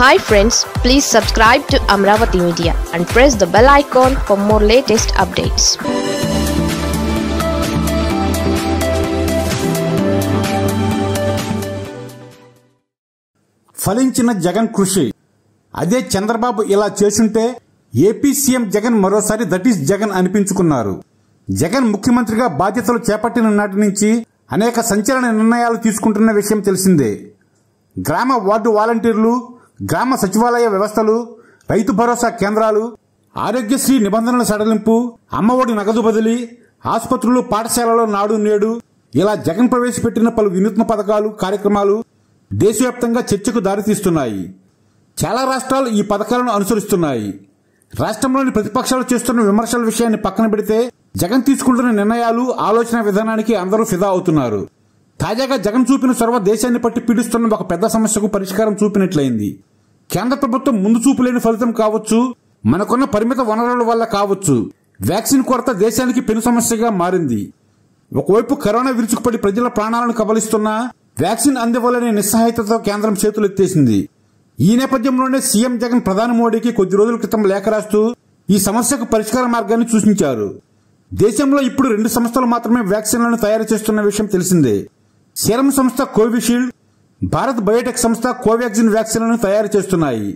hi friends please subscribe to Amaravati media and press the bell icon for more latest updates ఫలించిన జగన్ కృషి అదే చంద్రబాబు ఇలా చేసుంటే ఏపీ సీఎం జగన్ మరోసారి దట్ ఈస్ జగన్ అనిపించుకున్నారు జగన్ ముఖ్యమంత్రిగా బాధ్యతలు చేపట్టిన నాటి నుంచి అనేక సంచలన నిర్ణయాలు తీసుకుంటున్న విషయం తెలిసిందే గ్రామ వార్డు వాలంటీర్లు గ్రామ సచివాలయ వ్యవస్థలు రైతు భరోసా కేంద్రాలు ఆరోగ్యశ్రీ నిబంధనల సడలింపు అమ్మఒడి నగదు బదిలీ ఆసుపత్రులు పాఠశాలలు నాడు నేడు ఇలా జగన్ ప్రవేశపెట్టిన పలు వినూత్న పథకాలు కార్యక్రమాలు దేశవ్యాప్తంగా చర్చకు దారితీస్తున్నాయి చాలా రాష్ట్రాలు ఈ పథకాలను అనుసరిస్తున్నాయి రాష్ట్రంలోని ప్రతిపక్షాలు చేస్తున్న విమర్శల విషయాన్ని పక్కన పెడితే జగన్ తీసుకుంటున్న నిర్ణయాలు ఆలోచన విధానానికి అందరూ ఫిదా అవుతున్నారు తాజాగా జగన్ చూపిన సర్వ దేశాన్ని పట్టి పీడిస్తున్న ఒక పెద్ద సమస్యకు పరిష్కారం చూపినట్లయింది కేంద్ర ప్రభుత్వం ముందు చూపులేని ఫలితం కావచ్చు మనకున్న పరిమిత వనరుల వల్ల కావచ్చు వ్యాక్సిన్ కొరత దేశానికి పెను సమస్యగా మారింది ఒకవైపు కరోనా విరుచుకుపడి ప్రజల ప్రాణాలను కబలిస్తున్నా వ్యాక్సిన్ అందివ్వాలనే నిస్సహాయతతో కేంద్రం చేతులెత్తేసింది ఈ నేపథ్యంలోనే సీఎం జగన్ ప్రధాని మోడీకి కొద్ది రోజుల క్రితం లేఖ రాస్తూ ఈ సమస్యకు పరిష్కార మార్గాన్ని సూచించారు దేశంలో ఇప్పుడు రెండు సంస్థలు మాత్రమే వ్యాక్సిన్లను తయారు చేస్తున్న విషయం తెలిసిందే సీరం సంస్థ కోవిషీల్డ్ భారత్ బయోటెక్ సంస్థ కోవాక్సిన్ వ్యాక్సిన్లను తయారు చేస్తున్నాయి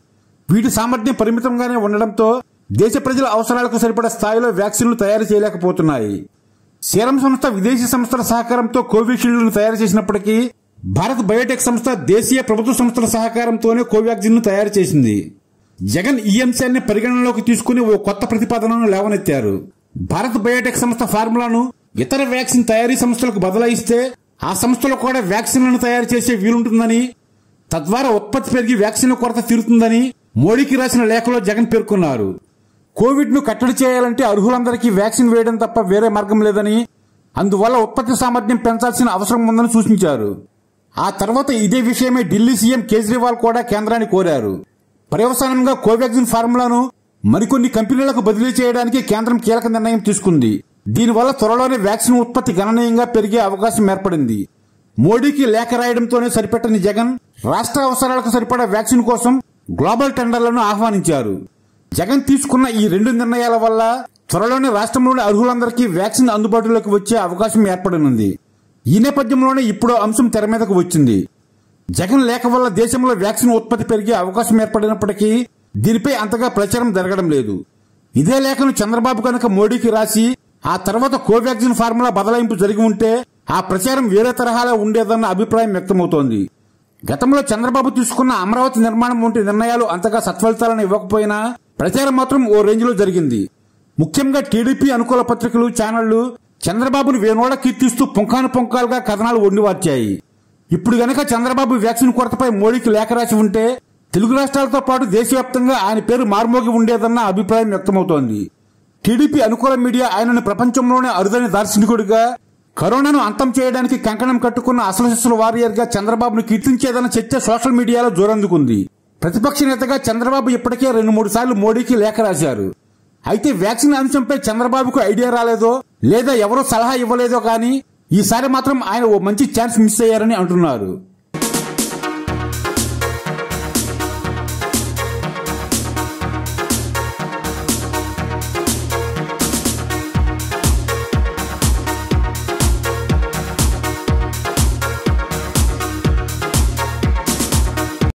వీటి సామర్థ్యం పరిమితంగానే ఉండడంతో దేశ ప్రజల అవసరాలకు సరిపడే స్థాయిలో వ్యాక్సిన్లు తయారు చేయలేకపోతున్నాయి సీరం సంస్థ విదేశీ సంస్థల సహకారంతో కోవిషీల్డ్ను తయారు చేసినప్పటికీ భారత్ బయోటెక్ సంస్థ దేశీయ ప్రభుత్వ సంస్థల సహకారంతోనే కోవాక్సిన్ను తయారు చేసింది జగన్ ఈఎంసీ పరిగణనలోకి తీసుకుని ఓ కొత్త ప్రతిపాదనను లేవనెత్తారు భారత్ బయోటెక్ సంస్థ ఫార్ములాను ఇతర వ్యాక్సిన్ తయారీ సంస్థలకు బదలాయిస్తే ఆ సంస్థలు కూడా వ్యాక్సిన్లను తయారు చేసే వీలుంటుందని తద్వారా ఉత్పత్తి పెరిగి వ్యాక్సిన్ కొరత తీరుతుందని మోడీకి రాసిన లేఖలో జగన్ పేర్కొన్నారు కోవిడ్ను కట్టడి చేయాలంటే అర్హులందరికీ వ్యాక్సిన్ వేయడం తప్ప వేరే మార్గం లేదని అందువల్ల ఉత్పత్తి సామర్థ్యం పెంచాల్సిన అవసరం ఉందని సూచించారు ఆ తర్వాత ఇదే విషయమే ఢిల్లీ సీఎం కేజ్రీవాల్ కూడా కేంద్రాన్ని కోరారు పర్యవసానంగా కోవాక్సిన్ ఫార్ములాను మరికొన్ని కంపెనీలకు బదిలీ చేయడానికి కేంద్రం కీలక నిర్ణయం తీసుకుంది దీనివల్ల త్వరలోనే వ్యాక్సిన్ ఉత్పత్తి గణనీయంగా పెరిగే అవకాశం ఏర్పడింది మోడీకి లేఖ రాయడంతోనే సరిపెట్టని జగన్ రాష్ట్ర అవసరాలకు సరిపడా వ్యాక్సిన్ కోసం గ్లోబల్ టెండర్లను ఆహ్వానించారు జగన్ తీసుకున్న ఈ రెండు నిర్ణయాల వల్ల త్వరలోనే రాష్ట్రంలోని అర్హులందరికీ వ్యాక్సిన్ అందుబాటులోకి వచ్చే అవకాశం ఏర్పడనుంది ఈ నేపథ్యంలోనే ఇప్పుడు అంశం తెర మీదకు వచ్చింది జగన్ లేఖ వల్ల దేశంలో వ్యాక్సిన్ ఉత్పత్తి పెరిగే అవకాశం ఏర్పడినప్పటికీ దీనిపై అంతగా ప్రచారం జరగడం లేదు ఇదే లేఖను చంద్రబాబు కనుక మోడీకి రాసి ఆ తర్వాత కోవాక్సిన్ ఫార్ములా బదలాయింపు జరిగి ఉంటే ఆ ప్రచారం వేరే తరహాలో ఉండేదన్న అభిప్రాయం వ్యక్తమవుతోంది గతంలో చంద్రబాబు తీసుకున్న అమరావతి నిర్మాణం వంటి నిర్ణయాలు అంతగా సత్ఫలితాలను ఇవ్వకపోయినా ప్రచారం మాత్రం ఓ రేంజ్ లో జరిగింది ముఖ్యంగా టీడీపీ అనుకూల పత్రికలు ఛానళ్లు చంద్రబాబును వేనోడ కీర్తిస్తూ పుంఖాను పుంఖాలుగా కథనాలు వండివార్చాయి ఇప్పుడు గనక చంద్రబాబు వ్యాక్సిన్ కొరతపై మోడీకి లేఖ రాసి ఉంటే తెలుగు రాష్ట్రాలతో పాటు దేశవ్యాప్తంగా ఆయన పేరు మార్మోగి ఉండేదన్న అభిప్రాయం వ్యక్తమవుతోంది టీడీపీ అనుకూల మీడియా ఆయనను ప్రపంచంలోనే అరుదైన దార్శనికుడిగా కరోనాను అంతం చేయడానికి కంకణం కట్టుకున్న అసలు శిస్సుల వారియర్ గా చంద్రబాబును కీర్తించేదన్న చర్చ సోషల్ మీడియాలో జోరందుకుంది ప్రతిపక్ష నేతగా చంద్రబాబు ఇప్పటికే రెండు మూడు సార్లు మోడీకి లేఖ రాశారు అయితే వ్యాక్సిన్ అంశంపై చంద్రబాబుకు ఐడియా రాలేదో లేదా ఎవరో సలహా ఇవ్వలేదో కానీ ఈసారి మాత్రం ఆయన ఓ మంచి ఛాన్స్ మిస్ అయ్యారని అంటున్నారు